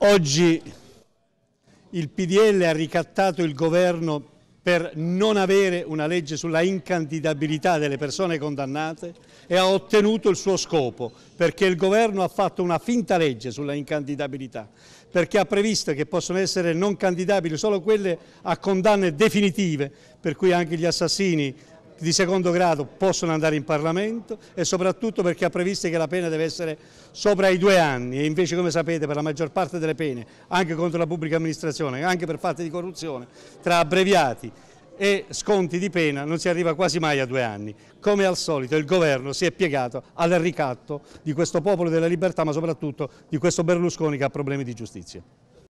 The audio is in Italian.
Oggi il PDL ha ricattato il governo per non avere una legge sulla incandidabilità delle persone condannate e ha ottenuto il suo scopo perché il governo ha fatto una finta legge sulla incandidabilità perché ha previsto che possono essere non candidabili solo quelle a condanne definitive per cui anche gli assassini di secondo grado possono andare in Parlamento e soprattutto perché ha previsto che la pena deve essere sopra i due anni e invece come sapete per la maggior parte delle pene, anche contro la pubblica amministrazione, anche per fatti di corruzione, tra abbreviati e sconti di pena non si arriva quasi mai a due anni. Come al solito il governo si è piegato al ricatto di questo popolo della libertà ma soprattutto di questo Berlusconi che ha problemi di giustizia.